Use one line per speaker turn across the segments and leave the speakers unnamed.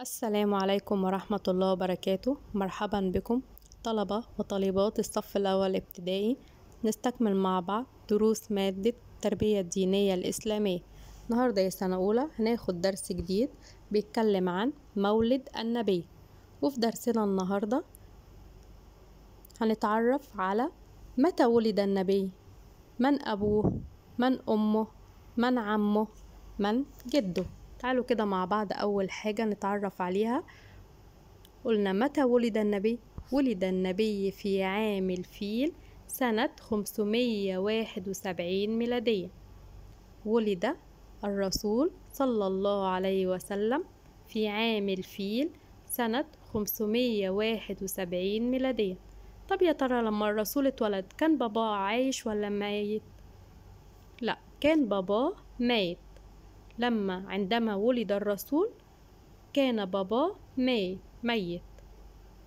السلام عليكم ورحمة الله وبركاته مرحبا بكم طلبة وطالبات الصف الأول ابتدائي نستكمل مع بعض دروس مادة التربية الدينية الإسلامية النهاردة يا سنة أولى هناخد درس جديد بيتكلم عن مولد النبي وفي درسنا النهاردة هنتعرف على متى ولد النبي من أبوه من أمه من عمه من جده تعالوا كده مع بعض أول حاجة نتعرف عليها قلنا متى ولد النبي ولد النبي في عام الفيل سنة 571 ميلادية ولد الرسول صلى الله عليه وسلم في عام الفيل سنة 571 ميلادية طب يا ترى لما الرسول اتولد كان باباه عايش ولا ميت؟ لأ كان باباه ميت لما عندما ولد الرسول كان باباه مي ميت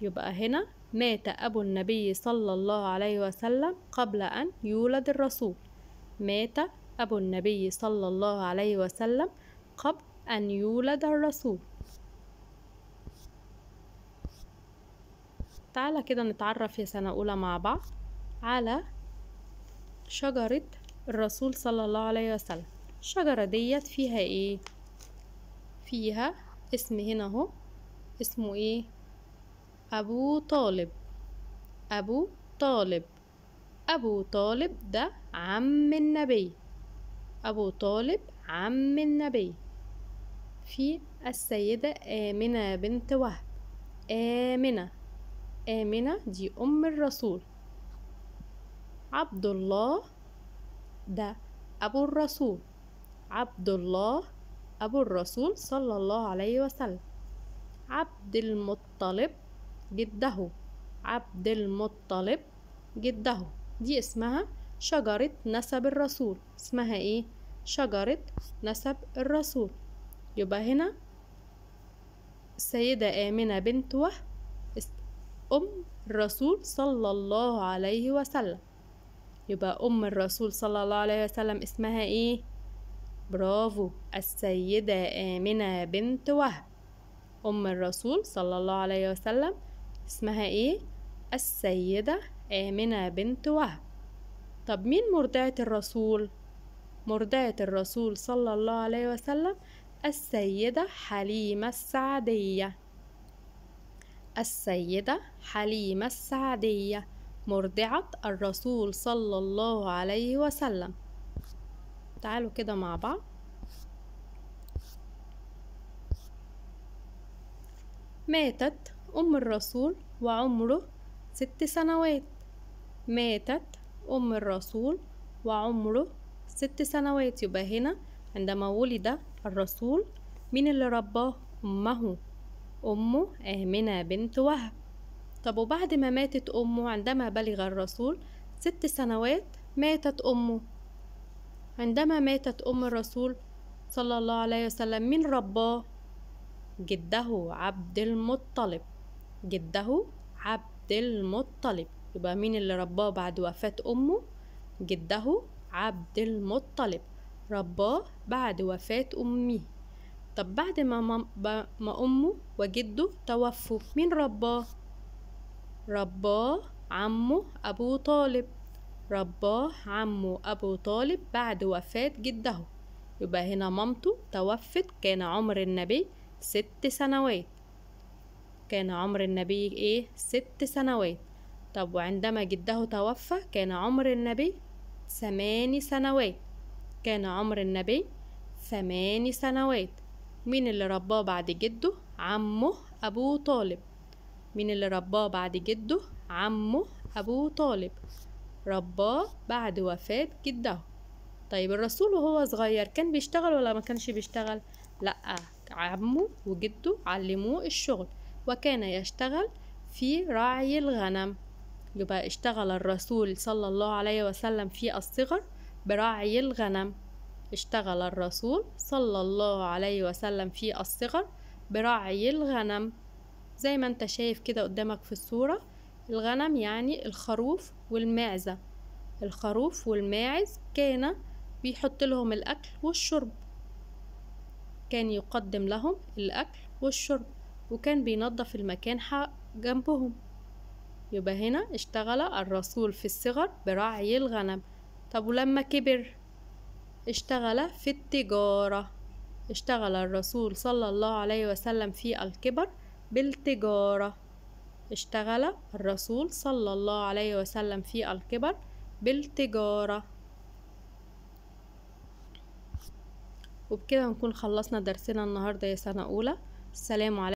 يبقى هنا مات أبو النبي صلى الله عليه وسلم قبل أن يولد الرسول مات أبو النبي صلى الله عليه وسلم قبل أن يولد الرسول تعالى كده نتعرف يا سنة أولى مع بعض على شجرة الرسول صلى الله عليه وسلم الشجرة ديت فيها ايه فيها اسم هنا اهو اسمه ايه ابو طالب ابو طالب ابو طالب ده عم النبي ابو طالب عم النبي في السيدة آمنة بنت وهب آمنة آمنة دي أم الرسول عبد الله ده أبو الرسول عبد الله أبو الرسول صلى الله عليه وسلم عبد المطلب جده عبد المطلب جده دي اسمها شجرة نسب الرسول اسمها ايه شجرة نسب الرسول يبقى هنا السيدة آمنة بنت وهب أم الرسول صلى الله عليه وسلم يبقى أم الرسول صلى الله عليه وسلم اسمها ايه برافو السيدة آمنة بنت وهب أم الرسول صلى الله عليه وسلم اسمها إيه؟ السيدة آمنة بنت وهب طب مين مرضعة الرسول؟ مرضعة الرسول صلى الله عليه وسلم السيدة حليمة السعدية السيدة حليمة السعدية مرضعة الرسول صلى الله عليه وسلم تعالوا كده مع بعض ماتت أم الرسول وعمره ست سنوات ماتت أم الرسول وعمره ست سنوات يبقى هنا عندما ولد الرسول مين اللي رباه أمه أمه آمنة بنت وهب طب وبعد ما ماتت أمه عندما بلغ الرسول ست سنوات ماتت أمه عندما ماتت أم الرسول صلى الله عليه وسلم من رباه جده عبد المطلب جده عبد المطلب يبقى مين اللي رباه بعد وفاة أمه جده عبد المطلب رباه بعد وفاة أمه طب بعد ما, ما, أمه وجده توفوا مين رباه رباه عمه أبو طالب رباه عمه أبو طالب بعد وفاة جده يبقى هنا مامته توفت كان عمر النبي ست سنوات كان عمر النبي ايه ست سنوات طب وعندما جده توفى كان عمر النبي ثماني سنوات كان عمر النبي ثماني سنوات مين اللي رباه بعد جده عمه أبو طالب مين اللي رباه بعد جده عمه أبو طالب رباه بعد وفاة جده طيب الرسول وهو صغير كان بيشتغل ولا ما كانش بيشتغل لا عمه وجده علموه الشغل وكان يشتغل في رعي الغنم يبقى اشتغل الرسول صلى الله عليه وسلم في الصغر برعي الغنم اشتغل الرسول صلى الله عليه وسلم في الصغر برعي الغنم زي ما انت شايف كده قدامك في الصورة الغنم يعني الخروف والماعزة الخروف والماعز كان بيحط لهم الأكل والشرب كان يقدم لهم الأكل والشرب وكان بينظف المكان جنبهم يبقى هنا اشتغل الرسول في الصغر برعي الغنم طب ولما كبر اشتغل في التجارة اشتغل الرسول صلى الله عليه وسلم في الكبر بالتجارة اشتغل الرسول صلى الله عليه وسلم في الكبر بالتجارة وبكده نكون خلصنا درسنا النهاردة يا سنة أولى السلام عليكم